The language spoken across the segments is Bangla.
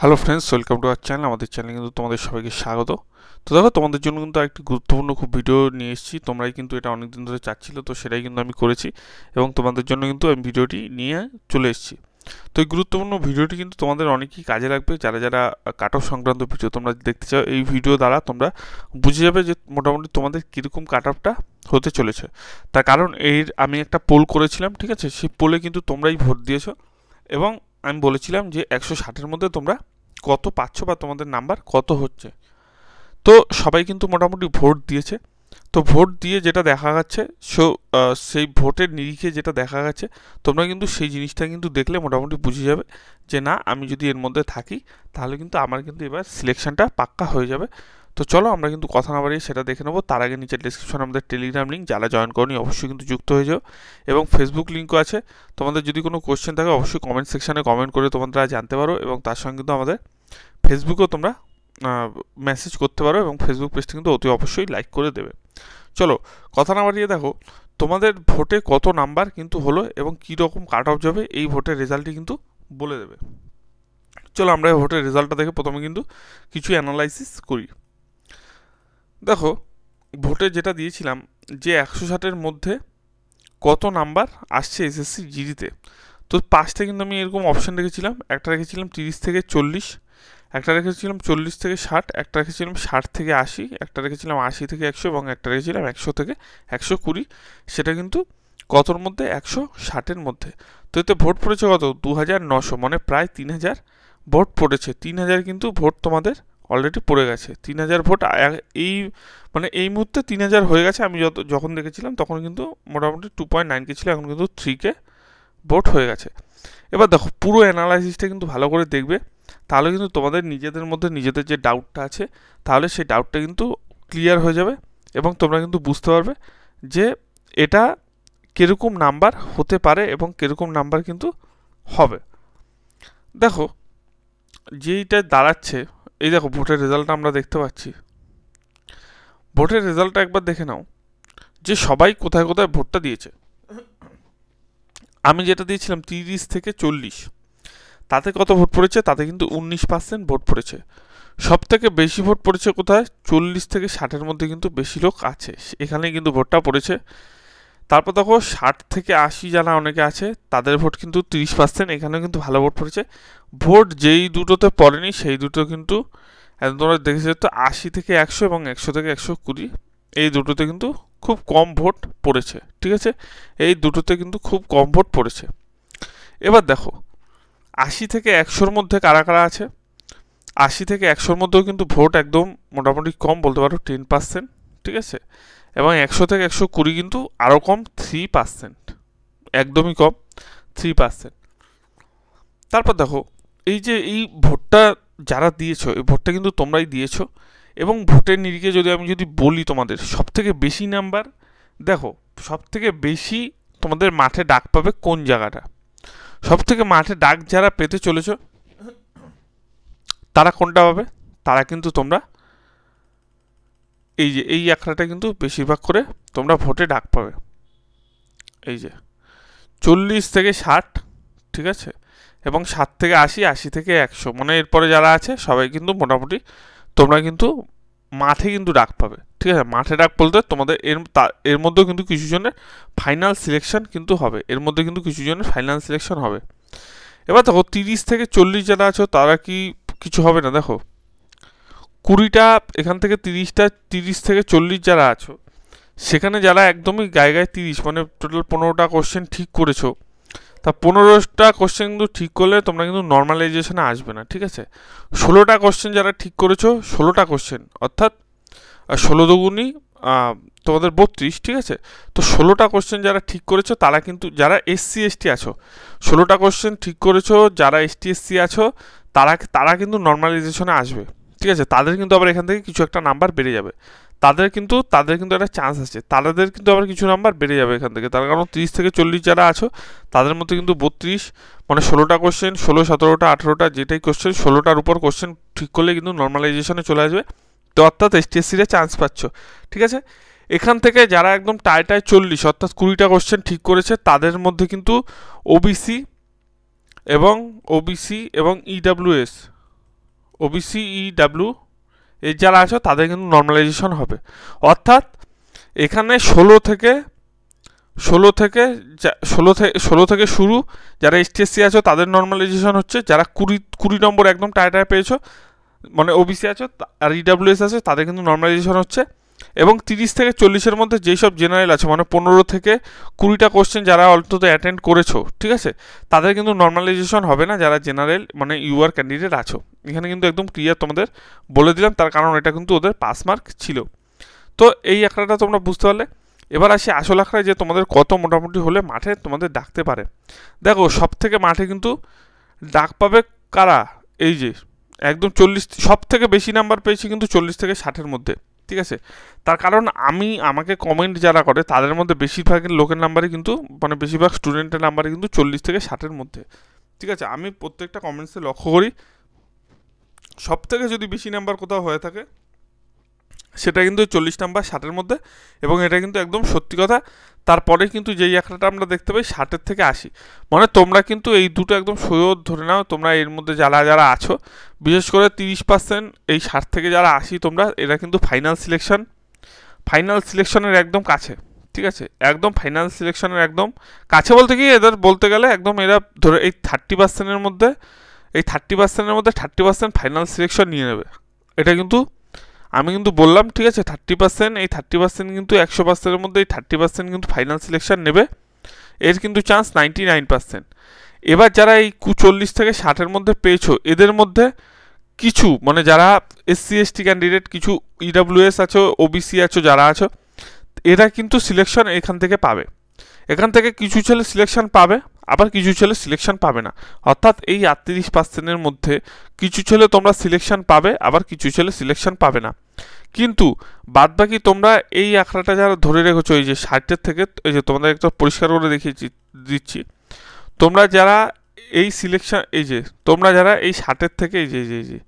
hello friends welcome to our channel আমাদের চ্যানেলে কিন্তু তোমাদের সবাইকে স্বাগত তো দেখো তোমাদের জন্য কিন্তু একটি গুরুত্বপূর্ণ খুব ভিডিও নিয়ে এসেছি তোমরাই কিন্তু এটা অনেক দিন ধরে চাচ্ছিলে তো সেটাই কিন্তু আমি করেছি এবং তোমাদের জন্য কিন্তু আমি ভিডিওটি নিয়ে চলে এসেছি তো এই গুরুত্বপূর্ণ ভিডিওটি কিন্তু তোমাদের অনেকই কাজে লাগবে যারা যারা কাটঅফ সংক্রান্ত ভিডিও তোমরা দেখতে চাও এই ভিডিও দ্বারা তোমরা বুঝে যাবে যে মোটামুটি তোমাদের কীরকম কাট হতে চলেছে তার কারণ এর আমি একটা পোল করেছিলাম ঠিক আছে সেই পোলে কিন্তু তোমরাই ভোট দিয়েছ এবং আমি বলেছিলাম যে একশো ষাটের মধ্যে তোমরা কত পাচ্ছ বা তোমাদের নাম্বার কত হচ্ছে তো সবাই কিন্তু মোটামুটি ভোট দিয়েছে তো ভোট দিয়ে যেটা দেখা যাচ্ছে সো সেই ভোটের নিরিখে যেটা দেখা গেছে তোমরা কিন্তু সেই জিনিসটা কিন্তু দেখলে মোটামুটি বুঝে যাবে যে না আমি যদি এর মধ্যে থাকি তাহলে কিন্তু আমার কিন্তু এবার সিলেকশনটা পাক্কা হয়ে যাবে তো চলো আমরা কিন্তু কথা না বাড়িয়ে সেটা দেখে নেবো তার আগে নিচের ডিসক্রিপশন আমাদের টেলিগ্রাম লিঙ্ক যারা জয়েন করনি অবশ্যই কিন্তু যুক্ত হয়ে যাও এবং ফেসবুক লিঙ্কও আছে তোমাদের যদি কোনো কোশ্চেন থাকে অবশ্যই কমেন্ট সেকশানে কমেন্ট করে তোমরা জানতে পারো এবং তার সঙ্গে কিন্তু আমাদের ফেসবুকেও তোমরা মেসেজ করতে পারো এবং ফেসবুক পেজটা কিন্তু অতি অবশ্যই লাইক করে দেবে চলো কথা না বাড়িয়ে দেখো তোমাদের ভোটে কত নাম্বার কিন্তু হলো এবং কী রকম কাট অফ যাবে এই ভোটের রেজাল্টটি কিন্তু বলে দেবে চলো আমরা ভোটের রেজাল্টটা দেখে প্রথমে কিন্তু কিছু অ্যানালাইসিস করি দেখো ভোটে যেটা দিয়েছিলাম যে একশো ষাটের মধ্যে কত নাম্বার আসছে এসএসসি জিডিতে তো পাঁচটা কিন্তু আমি এরকম অপশান রেখেছিলাম একটা রেখেছিলাম তিরিশ থেকে চল্লিশ একটা রেখেছিলাম চল্লিশ থেকে ষাট একটা রেখেছিলাম ষাট থেকে আশি একটা রেখেছিলাম আশি থেকে একশো এবং একটা রেখেছিলাম একশো থেকে একশো কুড়ি সেটা কিন্তু কতর মধ্যে একশো ষাটের মধ্যে তো এতে ভোট পড়েছে কত দু হাজার নশো মানে প্রায় তিন হাজার ভোট পড়েছে তিন হাজার কিন্তু ভোট তোমাদের অলরেডি পড়ে গেছে তিন হাজার ভোট এই মানে এই মুহূর্তে তিন হাজার হয়ে গেছে আমি যত যখন দেখেছিলাম তখন কিন্তু মোটামুটি টু পয়েন্ট নাইন কে ছিল এখন কিন্তু থ্রি কে ভোট হয়ে গেছে এবার দেখো পুরো অ্যানালাইসিসটা কিন্তু ভালো করে দেখবে তাহলে কিন্তু তোমাদের নিজেদের মধ্যে নিজেদের যে ডাউটটা আছে তাহলে সেই ডাউটটা কিন্তু ক্লিয়ার হয়ে যাবে এবং তোমরা কিন্তু বুঝতে পারবে যে এটা কীরকম নাম্বার হতে পারে এবং কীরকম নাম্বার কিন্তু হবে দেখো যেইটা দাঁড়াচ্ছে এই দেখো ভোটের রেজাল্টটা আমরা দেখতে পাচ্ছি ভোটের রেজাল্টটা একবার দেখে নাও যে সবাই কোথায় কোথায় ভোটটা দিয়েছে আমি যেটা দিয়েছিলাম তিরিশ থেকে চল্লিশ তাতে কত ভোট পড়েছে তাতে কিন্তু উনিশ পার্সেন্ট ভোট পড়েছে সব থেকে বেশি ভোট পড়েছে কোথায় চল্লিশ থেকে ষাটের মধ্যে কিন্তু বেশি লোক আছে এখানে কিন্তু ভোটটা পড়েছে তারপর দেখো ষাট থেকে আশি যারা অনেকে আছে তাদের ভোট কিন্তু তিরিশ পার্সেন্ট এখানেও কিন্তু ভালো ভোট পড়েছে ভোট যেই দুটোতে পড়েনি সেই দুটো কিন্তু তোমরা দেখেছো তো আশি থেকে একশো এবং একশো থেকে একশো কুড়ি এই দুটোতে কিন্তু খুব কম ভোট পড়েছে ঠিক আছে এই দুটোতে কিন্তু খুব কম ভোট পড়েছে এবার দেখো আশি থেকে একশোর মধ্যে কারা কারা আছে আশি থেকে একশোর মধ্যেও কিন্তু ভোট একদম মোটামুটি কম বলতে পারো টেন পার্সেন্ট ঠিক আছে এবং একশো থেকে একশো কুড়ি কিন্তু আরও কম থ্রি পার্সেন্ট একদমই কম থ্রি পার্সেন্ট তারপর দেখো এই যে এই ভোটটা যারা দিয়েছো এই ভোটটা কিন্তু তোমরাই দিয়েছ এবং ভোটের নিরিখে যদি আমি যদি বলি তোমাদের সবথেকে বেশি নাম্বার দেখো সবথেকে বেশি তোমাদের মাঠে ডাক পাবে কোন জায়গাটা সবথেকে মাঠে ডাক যারা পেতে চলেছ তারা কোনটা পাবে তারা কিন্তু তোমরা এই যে এই আখড়াটা কিন্তু বেশিরভাগ করে তোমরা ভোটে ডাক পাবে এই যে চল্লিশ থেকে ষাট ঠিক আছে এবং ষাট থেকে আশি আশি থেকে একশো মানে এরপরে যারা আছে সবাই কিন্তু মোটামুটি তোমরা কিন্তু মাঠে কিন্তু ডাক পাবে ঠিক আছে মাঠে ডাক বলতে তোমাদের এর এর মধ্যেও কিন্তু কিছু জনের ফাইনাল সিলেকশন কিন্তু হবে এর মধ্যে কিন্তু কিছু জনের ফাইনাল সিলেকশন হবে এবার দেখো তিরিশ থেকে চল্লিশ যারা আছো তারা কি কিছু হবে না দেখো কুড়িটা এখান থেকে তিরিশটা তিরিশ থেকে চল্লিশ যারা আছো সেখানে যারা একদমই গায়ে গায়ে তিরিশ মানে টোটাল পনেরোটা কোশ্চেন ঠিক করেছো তা পনেরোটা কোশ্চেন কিন্তু ঠিক করলে তোমরা কিন্তু নর্মালাইজেশনে আসবে না ঠিক আছে ষোলোটা কোশ্চেন যারা ঠিক করেছো ষোলোটা কোশ্চেন অর্থাৎ ষোলো দুগুনি তোমাদের বত্রিশ ঠিক আছে তো ষোলোটা কোশ্চেন যারা ঠিক করেছো তারা কিন্তু যারা এসসি এসটি আছো ষোলোটা কোশ্চেন ঠিক করেছো যারা এসটি এসসি আছো তারা তারা কিন্তু নর্মালাইজেশনে আসবে ঠিক আছে তাদের কিন্তু আবার এখান থেকে কিছু একটা নাম্বার বেড়ে যাবে তাদের কিন্তু তাদের কিন্তু একটা চান্স আছে তাদের কিন্তু আবার কিছু নাম্বার বেড়ে যাবে এখান থেকে তার কারণ তিরিশ থেকে চল্লিশ যারা আছো তাদের মধ্যে কিন্তু বত্রিশ মানে ষোলোটা কোশ্চেন ষোলো সতেরোটা আঠেরোটা যেটাই কোশ্চেন ষোলোটার উপর কোশ্চেন ঠিক করলে কিন্তু নর্মালাইজেশনে চলে আসবে তো অর্থাৎ এসটিএসসিরা চান্স পাচ্ছ ঠিক আছে এখান থেকে যারা একদম টায় চল্লিশ অর্থাৎ কুড়িটা কোশ্চেন ঠিক করেছে তাদের মধ্যে কিন্তু ওবিসি এবং ওবিসি এবং ইডাব্লিউএস e ওবিসি ইডাব্লিউ এর যারা আছে তাদের কিন্তু নর্মালাইজেশন হবে অর্থাৎ এখানে ষোলো থেকে ষোলো থেকে ষোলো থেকে ষোলো থেকে শুরু যারা এসটিএসসি আছো তাদের নর্মালাইজেশন হচ্ছে যারা কুড়ি কুড়ি নম্বর একদম টায়াটায় পেয়েছো মানে ওবিসি আছো আর ইডাব্লিউএস e আছে তাদের কিন্তু নর্মালাইজেশন হচ্ছে এবং তিরিশ থেকে চল্লিশের মধ্যে যেই সব জেনারেল আছে মানে পনেরো থেকে কুড়িটা কোশ্চেন যারা অন্তত অ্যাটেন্ড করেছো ঠিক আছে তাদের কিন্তু নর্মালাইজেশন হবে না যারা জেনারেল মানে ইউআর ক্যান্ডিডেট আছো এখানে কিন্তু একদম ক্লিয়ার তোমাদের বলে দিলাম তার কারণ এটা কিন্তু ওদের পাস মার্ক ছিল তো এই আঁকড়াটা তোমরা বুঝতে পারলে এবার আসি আসল আঁকড়ায় যে তোমাদের কত মোটামুটি হলে মাঠে তোমাদের ডাকতে পারে দেখো সব থেকে মাঠে কিন্তু ডাক পাবে কারা এই যে একদম চল্লিশ সব থেকে বেশি নাম্বার পেয়েছি কিন্তু চল্লিশ থেকে ষাটের মধ্যে ঠিক আছে তার কারণ আমি আমাকে কমেন্ট যারা করে তাদের মধ্যে বেশিরভাগ লোকের নাম্বারে কিন্তু মানে বেশিরভাগ স্টুডেন্টের নাম্বারে কিন্তু চল্লিশ থেকে ষাটের মধ্যে ঠিক আছে আমি প্রত্যেকটা কমেন্টসে লক্ষ্য করি সব থেকে যদি বেশি নাম্বার কোথাও হয়ে থাকে সেটা কিন্তু চল্লিশ নাম্বার ষাটের মধ্যে এবং এটা কিন্তু একদম সত্যি কথা তারপরে কিন্তু যেই আঁকড়াটা আমরা দেখতে পাই ষাটের থেকে আশি মানে তোমরা কিন্তু এই দুটো একদম সৈয়দ ধরে নাও তোমরা এর মধ্যে যারা যারা আছো বিশেষ করে তিরিশ পার্সেন্ট এই ষাট থেকে যারা আসি তোমরা এরা কিন্তু ফাইনাল সিলেকশন ফাইনাল সিলেকশনের একদম কাছে ঠিক আছে একদম ফাইনাল সিলেকশনের একদম কাছে বলতে কি এদের বলতে গেলে একদম এরা ধরে এই থার্টি পার্সেন্টের মধ্যে এই থার্টি পার্সেন্টের মধ্যে থার্টি পার্সেন্ট ফাইনাল সিলেকশন নিয়ে নেবে এটা কিন্তু আমি কিন্তু বললাম ঠিক আছে থার্টি পার্সেন্ট এই থার্টি পার্সেন্ট কিন্তু একশো পার্সেন্টের মধ্যে এই থার্টি পার্সেন্ট কিন্তু ফাইনাল সিলেকশান নেবে এর কিন্তু চান্স নাইনটি নাইন পার্সেন্ট এবার যারা এই চল্লিশ থেকে ষাটের মধ্যে পেয়েছো এদের মধ্যে কিছু মানে যারা এসসি এসটি ক্যান্ডিডেট কিছু ইডাব্লিউএস e আছো ওবিসি আছো যারা আছো এরা কিন্তু সিলেকশন এখান থেকে পাবে এখান থেকে কিছু ছেলে সিলেকশন পাবে আবার কিছু ছেলে সিলেকশন পাবে না অর্থাৎ এই আটত্রিশ পার্সেন্টের মধ্যে কিছু ছেলে তোমরা সিলেকশন পাবে আবার কিছু ছেলে সিলেকশন পাবে না কিন্তু বাদ বাকি তোমরা এই আঁকড়াটা যারা ধরে রেখেছো এই যে ষাটের থেকে এই যে তোমাদের একটু পরিষ্কার করে দেখিয়েছি দিচ্ছি তোমরা যারা এই সিলেকশন এই যে তোমরা যারা এই ষাটের থেকে এই যে এই যে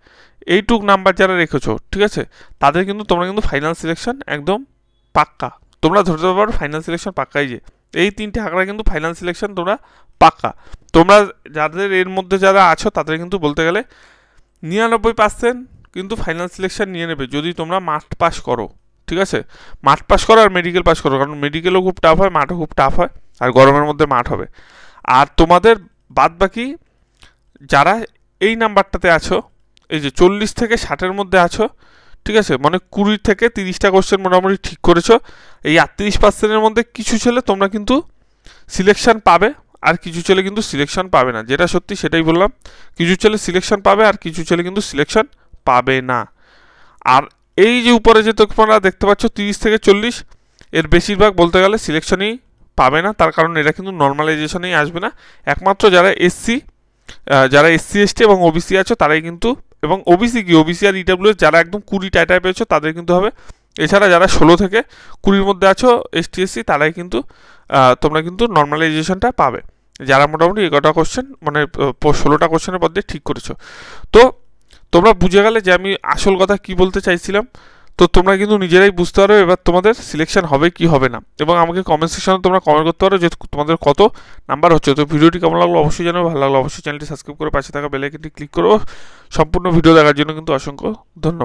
এইটুক নাম্বার যারা রেখেছো ঠিক আছে তাদের কিন্তু তোমরা কিন্তু ফাইনাল সিলেকশন একদম পাক্কা তোমরা ধরতে পারো ফাইনাল সিলেকশন পাক্কাই যে এই তিনটে আঁকড়া কিন্তু ফাইনাল সিলেকশন তোমরা পাকা তোমরা যাদের এর মধ্যে যারা আছো তাদের কিন্তু বলতে গেলে নিরানব্বই পার্সেন্ট কিন্তু ফাইনাল সিলেকশন নিয়ে নেবে যদি তোমরা মাঠ পাস করো ঠিক আছে মাঠ পাস করো আর মেডিকেল পাস করো কারণ মেডিকেলও খুব টাফ হয় মাঠও খুব টাফ হয় আর গরমের মধ্যে মাঠ হবে আর তোমাদের বাদ বাকি যারা এই নাম্বারটাতে আছো এই যে চল্লিশ থেকে ষাটের মধ্যে আছো ঠিক আছে মানে কুড়ি থেকে তিরিশটা কোশ্চেন মোটামুটি ঠিক করেছো এই আটত্রিশ পার্সেন্টের মধ্যে কিছু ছেলে তোমরা কিন্তু সিলেকশান পাবে আর কিছু ছেলে কিন্তু সিলেকশন পাবে না যেটা সত্যি সেটাই বললাম কিছু ছেলে সিলেকশন পাবে আর কিছু ছেলে কিন্তু সিলেকশন পাবে না আর এই যে উপরে যে তোমরা দেখতে পাচ্ছ তিরিশ থেকে চল্লিশ এর বেশিরভাগ বলতে গেলে সিলেকশনই পাবে না তার কারণ এটা কিন্তু নর্মালাইজেশনেই আসবে না একমাত্র যারা এসসি যারা এসসি এসটি এবং ওবিসি আছো তারাই কিন্তু এবং ওবিসি কি ওবিসি আর ইডাব্লিউ e যারা একদম কুড়ি টাইটায় পেয়েছো তাদের কিন্তু হবে এছাড়া যারা ষোলো থেকে কুড়ির মধ্যে আছো এসটিএসসি তারাই কিন্তু তোমরা কিন্তু নর্মালাইজেশনটা পাবে যারা মোটামুটি এগারোটা কোশ্চেন মানে ষোলোটা কোশ্চেনের মধ্যে দিয়ে ঠিক করেছো তো তোমরা বুঝে গেলে যে আমি আসল কথা কি বলতে চাইছিলাম তো তোমরা কিন্তু নিজেরাই বুঝতে পারো এবার তোমাদের সিলেকশন হবে কি হবে না এবং আমাকে কমেন্ট সেকশনে তোমরা কমেন্ট করতে পারো যে তোমাদের কত নাম্বার হচ্ছে তো ভিডিওটি কেমন লাগলো অবশ্যই জানাবো ভালো লাগলো অবশ্যই চ্যানেলটি সাবস্ক্রাইব করে পাশে থাকা বেলাইকনটি ক্লিক করো সম্পূর্ণ ভিডিও দেখার জন্য কিন্তু অসংখ্য ধন্যবাদ